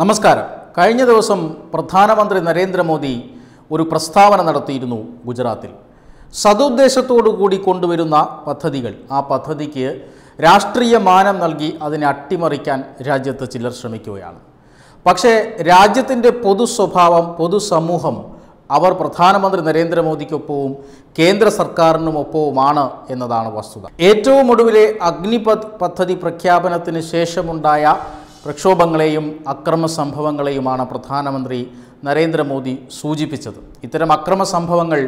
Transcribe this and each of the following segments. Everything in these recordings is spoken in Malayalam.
നമസ്കാരം കഴിഞ്ഞ ദിവസം പ്രധാനമന്ത്രി നരേന്ദ്രമോദി ഒരു പ്രസ്താവന നടത്തിയിരുന്നു ഗുജറാത്തിൽ സതുദ്ദേശത്തോടു കൂടി കൊണ്ടുവരുന്ന പദ്ധതികൾ ആ പദ്ധതിക്ക് രാഷ്ട്രീയ മാനം നൽകി അതിനെ അട്ടിമറിക്കാൻ രാജ്യത്ത് ചിലർ ശ്രമിക്കുകയാണ് പക്ഷേ രാജ്യത്തിൻ്റെ പൊതു സ്വഭാവം പൊതുസമൂഹം അവർ പ്രധാനമന്ത്രി നരേന്ദ്രമോദിക്കൊപ്പവും കേന്ദ്ര സർക്കാരിനുമൊപ്പവുമാണ് എന്നതാണ് വസ്തുത ഏറ്റവും ഒടുവിലെ അഗ്നിപത് പദ്ധതി പ്രഖ്യാപനത്തിന് ശേഷമുണ്ടായ പ്രക്ഷോഭങ്ങളെയും അക്രമ സംഭവങ്ങളെയുമാണ് പ്രധാനമന്ത്രി നരേന്ദ്രമോദി സൂചിപ്പിച്ചത് ഇത്തരം അക്രമ സംഭവങ്ങൾ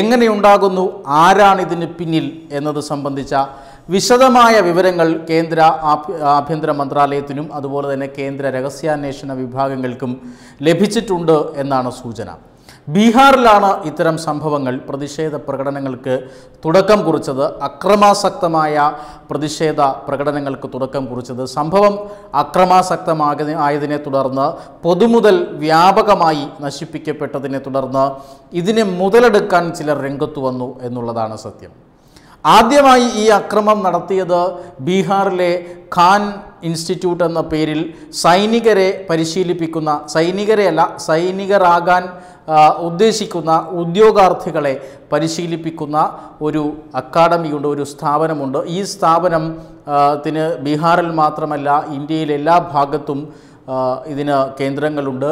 എങ്ങനെയുണ്ടാകുന്നു ആരാണിതിന് പിന്നിൽ എന്നത് സംബന്ധിച്ച വിശദമായ വിവരങ്ങൾ കേന്ദ്ര ആഭ്യന്തര മന്ത്രാലയത്തിനും അതുപോലെ തന്നെ കേന്ദ്ര രഹസ്യാന്വേഷണ വിഭാഗങ്ങൾക്കും ലഭിച്ചിട്ടുണ്ട് എന്നാണ് സൂചന ബീഹാറിലാണ് ഇത്തരം സംഭവങ്ങൾ പ്രതിഷേധ പ്രകടനങ്ങൾക്ക് തുടക്കം കുറിച്ചത് അക്രമാസക്തമായ പ്രതിഷേധ പ്രകടനങ്ങൾക്ക് തുടക്കം കുറിച്ചത് സംഭവം അക്രമാസക്തമാകുന്ന ആയതിനെ തുടർന്ന് പൊതുമുതൽ വ്യാപകമായി നശിപ്പിക്കപ്പെട്ടതിനെ തുടർന്ന് ഇതിനെ മുതലെടുക്കാൻ ചിലർ രംഗത്തു വന്നു എന്നുള്ളതാണ് സത്യം ആദ്യമായി ഈ അക്രമം നടത്തിയത് ബീഹാറിലെ ഖാൻ ഇൻസ്റ്റിറ്റ്യൂട്ട് എന്ന പേരിൽ സൈനികരെ പരിശീലിപ്പിക്കുന്ന സൈനികരെയല്ല സൈനികരാകാൻ ഉദ്ദേശിക്കുന്ന ഉദ്യോഗാർത്ഥികളെ പരിശീലിപ്പിക്കുന്ന ഒരു അക്കാഡമിയുണ്ട് ഒരു സ്ഥാപനമുണ്ട് ഈ സ്ഥാപനം ത്തിന് ബീഹാറിൽ മാത്രമല്ല ഇന്ത്യയിലെ എല്ലാ ഭാഗത്തും ഇതിന് കേന്ദ്രങ്ങളുണ്ട്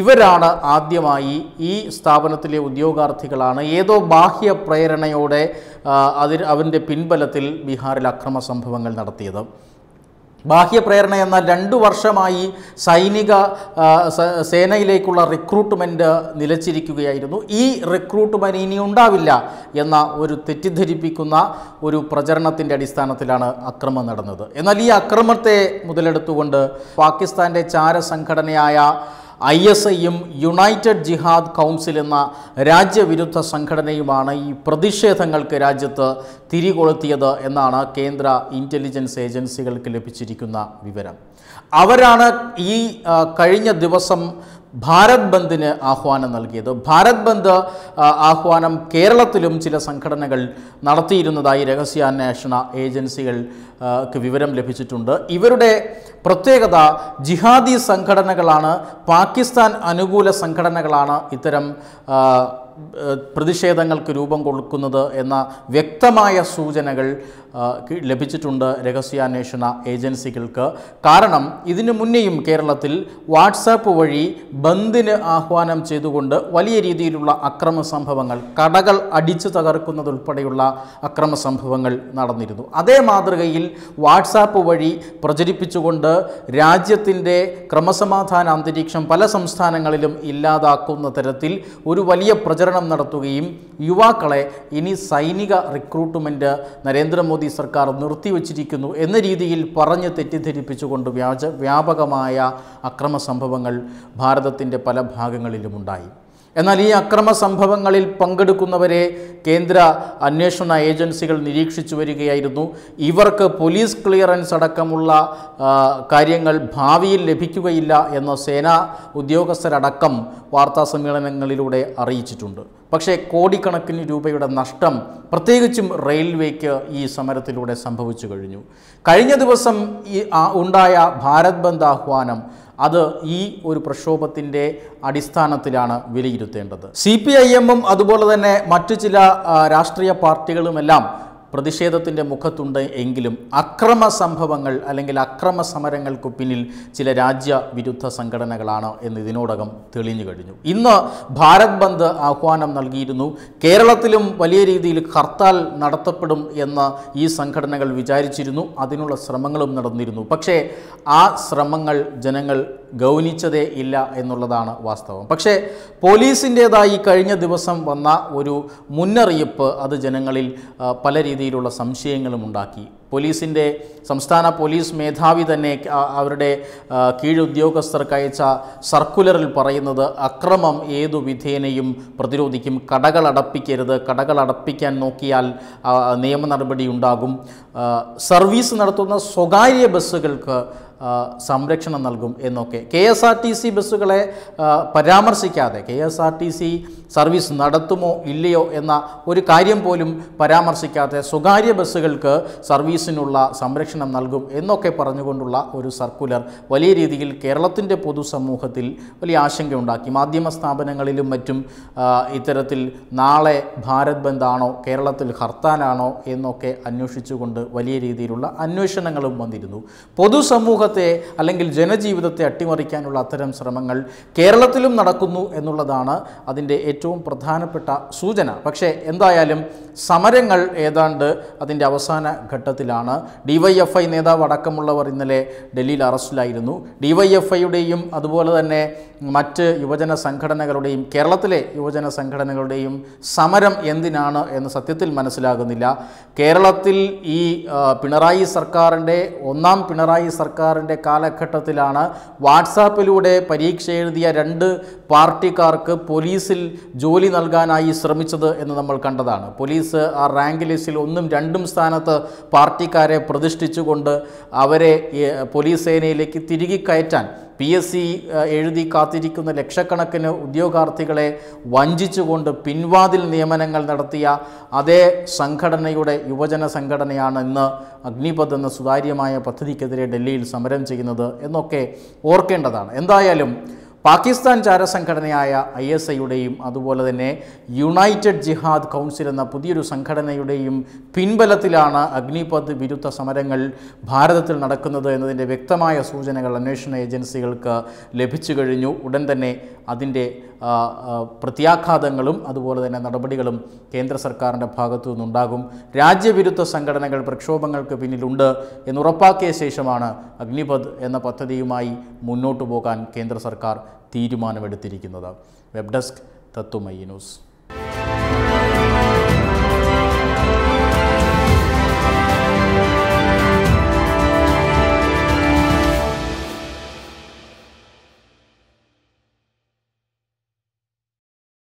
ഇവരാണ് ആദ്യമായി ഈ സ്ഥാപനത്തിലെ ഉദ്യോഗാർത്ഥികളാണ് ഏതോ ബാഹ്യ പ്രേരണയോടെ അതിൽ അവൻ്റെ പിൻബലത്തിൽ ബീഹാറിൽ അക്രമ സംഭവങ്ങൾ നടത്തിയത് ബാഹ്യപ്രേരണ എന്നാൽ രണ്ടു വർഷമായി സൈനിക സേനയിലേക്കുള്ള റിക്രൂട്ട്മെൻറ്റ് നിലച്ചിരിക്കുകയായിരുന്നു ഈ റിക്രൂട്ട്മെൻ്റ് ഇനി ഉണ്ടാവില്ല എന്ന ഒരു തെറ്റിദ്ധരിപ്പിക്കുന്ന ഒരു പ്രചരണത്തിൻ്റെ അടിസ്ഥാനത്തിലാണ് അക്രമം നടന്നത് എന്നാൽ ഈ അക്രമത്തെ മുതലെടുത്തുകൊണ്ട് പാകിസ്ഥാൻ്റെ ചാരസംഘടനയായ ഐ എസ് ഐയും യുണൈറ്റഡ് ജിഹാദ് കൗൺസിൽ എന്ന രാജ്യവിരുദ്ധ സംഘടനയുമാണ് ഈ പ്രതിഷേധങ്ങൾക്ക് രാജ്യത്ത് തിരികൊളുത്തിയത് എന്നാണ് കേന്ദ്ര ഇൻ്റലിജൻസ് ഏജൻസികൾക്ക് ലഭിച്ചിരിക്കുന്ന വിവരം അവരാണ് ഈ കഴിഞ്ഞ ദിവസം ഭാരത് ബന്ദിന് ആഹ്വാനം നൽകിയത് ഭാരത് ബന്ദ് ആഹ്വാനം കേരളത്തിലും ചില സംഘടനകൾ നടത്തിയിരുന്നതായി രഹസ്യാന്വേഷണ ഏജൻസികൾക്ക് വിവരം ലഭിച്ചിട്ടുണ്ട് ഇവരുടെ പ്രത്യേകത ജിഹാദി സംഘടനകളാണ് പാകിസ്ഥാൻ അനുകൂല സംഘടനകളാണ് ഇത്തരം പ്രതിഷേധങ്ങൾക്ക് രൂപം കൊടുക്കുന്നത് എന്ന വ്യക്തമായ സൂചനകൾ ലഭിച്ചിട്ടുണ്ട് രഹസ്യാന്വേഷണ ഏജൻസികൾക്ക് കാരണം ഇതിനു മുന്നേയും കേരളത്തിൽ വാട്സാപ്പ് വഴി ബന്ദിന് ആഹ്വാനം ചെയ്തുകൊണ്ട് വലിയ രീതിയിലുള്ള അക്രമ സംഭവങ്ങൾ കടകൾ അടിച്ചു തകർക്കുന്നതുൾപ്പെടെയുള്ള അക്രമ സംഭവങ്ങൾ നടന്നിരുന്നു അതേ മാതൃകയിൽ വാട്സാപ്പ് വഴി പ്രചരിപ്പിച്ചുകൊണ്ട് രാജ്യത്തിൻ്റെ ക്രമസമാധാന അന്തരീക്ഷം പല സംസ്ഥാനങ്ങളിലും ഇല്ലാതാക്കുന്ന തരത്തിൽ ഒരു വലിയ പ്രചരണം പ്രചരണം നടത്തുകയും യുവാക്കളെ ഇനി സൈനിക റിക്രൂട്ട്മെൻറ്റ് നരേന്ദ്രമോദി സർക്കാർ നിർത്തിവച്ചിരിക്കുന്നു എന്ന രീതിയിൽ പറഞ്ഞ് തെറ്റിദ്ധരിപ്പിച്ചുകൊണ്ട് വ്യാജ വ്യാപകമായ അക്രമ സംഭവങ്ങൾ ഭാരതത്തിൻ്റെ പല ഭാഗങ്ങളിലുമുണ്ടായി എന്നാൽ ഈ അക്രമ സംഭവങ്ങളിൽ പങ്കെടുക്കുന്നവരെ കേന്ദ്ര അന്വേഷണ ഏജൻസികൾ നിരീക്ഷിച്ചു വരികയായിരുന്നു ഇവർക്ക് പോലീസ് ക്ലിയറൻസ് അടക്കമുള്ള കാര്യങ്ങൾ ഭാവിയിൽ ലഭിക്കുകയില്ല എന്ന് സേനാ ഉദ്യോഗസ്ഥരടക്കം വാർത്താ സമ്മേളനങ്ങളിലൂടെ അറിയിച്ചിട്ടുണ്ട് പക്ഷേ കോടിക്കണക്കിന് രൂപയുടെ നഷ്ടം പ്രത്യേകിച്ചും റെയിൽവേക്ക് ഈ സമരത്തിലൂടെ സംഭവിച്ചു കഴിഞ്ഞു കഴിഞ്ഞ ദിവസം ഈ ഉണ്ടായ ഭാരത് ബന്ദ് ആഹ്വാനം അത് ഈ ഒരു പ്രക്ഷോഭത്തിൻ്റെ അടിസ്ഥാനത്തിലാണ് വിലയിരുത്തേണ്ടത് സി പി ഐ എമ്മും അതുപോലെ തന്നെ മറ്റു ചില രാഷ്ട്രീയ പാർട്ടികളുമെല്ലാം പ്രതിഷേധത്തിൻ്റെ മുഖത്തുണ്ട് എങ്കിലും അക്രമ സംഭവങ്ങൾ അല്ലെങ്കിൽ അക്രമ സമരങ്ങൾക്ക് പിന്നിൽ ചില വിരുദ്ധ സംഘടനകളാണ് എന്ന് ഇതിനോടകം തെളിഞ്ഞു കഴിഞ്ഞു ഇന്ന് ഭാരത് ബന്ദ് ആഹ്വാനം നൽകിയിരുന്നു കേരളത്തിലും വലിയ രീതിയിൽ ഹർത്താൽ നടത്തപ്പെടും എന്ന് ഈ സംഘടനകൾ വിചാരിച്ചിരുന്നു അതിനുള്ള ശ്രമങ്ങളും നടന്നിരുന്നു പക്ഷേ ആ ശ്രമങ്ങൾ ജനങ്ങൾ ഗൗനിച്ചതേ ഇല്ല എന്നുള്ളതാണ് വാസ്തവം പക്ഷേ പോലീസിൻ്റേതായി കഴിഞ്ഞ ദിവസം വന്ന ഒരു മുന്നറിയിപ്പ് അത് ജനങ്ങളിൽ പല രീതിയിൽ രീതിയിലുള്ള സംശയങ്ങളും ഉണ്ടാക്കി പോലീസിൻ്റെ സംസ്ഥാന പോലീസ് മേധാവി തന്നെ അവരുടെ കീഴുദ്യോഗസ്ഥർക്ക് അയച്ച സർക്കുലറിൽ പറയുന്നത് അക്രമം ഏതു വിധേനയും പ്രതിരോധിക്കും കടകളടപ്പിക്കരുത് കടകളടപ്പിക്കാൻ നോക്കിയാൽ നിയമ നടപടി ഉണ്ടാകും സർവീസ് നടത്തുന്ന സ്വകാര്യ ബസ്സുകൾക്ക് സംരക്ഷണം നൽകും എന്നൊക്കെ K S R T C ബസ്സുകളെ പരാമർശിക്കാതെ K S R T C service നടത്തുമോ ഇല്ലയോ എന്ന ഒരു കാര്യം പോലും പരാമർശിക്കാതെ സ്വകാര്യ ബസ്സുകൾക്ക് സർവീസിനുള്ള സംരക്ഷണം നൽകും എന്നൊക്കെ പറഞ്ഞുകൊണ്ടുള്ള ഒരു സർക്കുലർ വലിയ രീതിയിൽ കേരളത്തിൻ്റെ പൊതുസമൂഹത്തിൽ വലിയ ആശങ്കയുണ്ടാക്കി മാധ്യമ സ്ഥാപനങ്ങളിലും മറ്റും ഇത്തരത്തിൽ നാളെ ഭാരത് ബന്ദാണോ കേരളത്തിൽ ഹർത്താലാണോ എന്നൊക്കെ അന്വേഷിച്ചുകൊണ്ട് വലിയ രീതിയിലുള്ള അന്വേഷണങ്ങളും വന്നിരുന്നു പൊതുസമൂഹ ജീവിതത്തെ അല്ലെങ്കിൽ ജനജീവിതത്തെ അട്ടിമറിക്കാനുള്ള അത്തരം ശ്രമങ്ങൾ കേരളത്തിലും നടക്കുന്നു എന്നുള്ളതാണ് അതിൻ്റെ ഏറ്റവും പ്രധാനപ്പെട്ട സൂചന പക്ഷേ എന്തായാലും സമരങ്ങൾ ഏതാണ്ട് അതിൻ്റെ അവസാന ഘട്ടത്തിലാണ് ഡിവൈഎഫ്ഐ നേതാവ് അടക്കമുള്ളവർ ഇന്നലെ ഡൽഹിയിൽ അറസ്റ്റിലായിരുന്നു ഡിവൈഎഫ്ഐയുടെയും അതുപോലെ തന്നെ മറ്റ് യുവജന സംഘടനകളുടെയും കേരളത്തിലെ യുവജന സംഘടനകളുടെയും സമരം എന്തിനാണ് എന്ന് സത്യത്തിൽ മനസ്സിലാകുന്നില്ല കേരളത്തിൽ ഈ പിണറായി സർക്കാരിൻ്റെ ഒന്നാം പിണറായി സർക്കാർ സർക്കാരിൻ്റെ കാലഘട്ടത്തിലാണ് വാട്സാപ്പിലൂടെ പരീക്ഷ എഴുതിയ രണ്ട് പാർട്ടിക്കാർക്ക് പോലീസിൽ ജോലി നൽകാനായി ശ്രമിച്ചത് എന്ന് നമ്മൾ കണ്ടതാണ് പോലീസ് ആ റാങ്ക് ലിസ്റ്റിൽ ഒന്നും രണ്ടും സ്ഥാനത്ത് പാർട്ടിക്കാരെ പ്രതിഷ്ഠിച്ചുകൊണ്ട് അവരെ പോലീസ് സേനയിലേക്ക് തിരികെ കയറ്റാൻ പി എസ് സി എഴുതി കാത്തിരിക്കുന്ന ലക്ഷക്കണക്കിന് ഉദ്യോഗാർത്ഥികളെ വഞ്ചിച്ചുകൊണ്ട് പിൻവാതിൽ നിയമനങ്ങൾ നടത്തിയ അതേ സംഘടനയുടെ യുവജന സംഘടനയാണ് ഇന്ന് അഗ്നിപഥ് എന്ന സുതാര്യമായ പദ്ധതിക്കെതിരെ ഡൽഹിയിൽ സമരം ചെയ്യുന്നത് എന്നൊക്കെ ഓർക്കേണ്ടതാണ് എന്തായാലും പാകിസ്ഥാൻ ചാരസംഘടനയായ ഐ എസ് ഐയുടെയും അതുപോലെ തന്നെ യുണൈറ്റഡ് ജിഹാദ് കൗൺസിൽ എന്ന പുതിയൊരു സംഘടനയുടെയും പിൻബലത്തിലാണ് അഗ്നിപഥ് വിരുദ്ധ സമരങ്ങൾ ഭാരതത്തിൽ നടക്കുന്നത് എന്നതിൻ്റെ വ്യക്തമായ സൂചനകൾ അന്വേഷണ ഏജൻസികൾക്ക് ലഭിച്ചു കഴിഞ്ഞു ഉടൻ തന്നെ അതിൻ്റെ പ്രത്യാഘാതങ്ങളും അതുപോലെ തന്നെ നടപടികളും കേന്ദ്ര സർക്കാരിൻ്റെ ഭാഗത്തു നിന്നുണ്ടാകും രാജ്യവിരുദ്ധ സംഘടനകൾ പ്രക്ഷോഭങ്ങൾക്ക് പിന്നിലുണ്ട് എന്നുറപ്പാക്കിയ ശേഷമാണ് അഗ്നിപഥ് എന്ന പദ്ധതിയുമായി മുന്നോട്ടു പോകാൻ കേന്ദ്ര സർക്കാർ തീരുമാനമെടുത്തിരിക്കുന്നത് വെബ് ഡെസ്ക് തത്വമയി ന്യൂസ്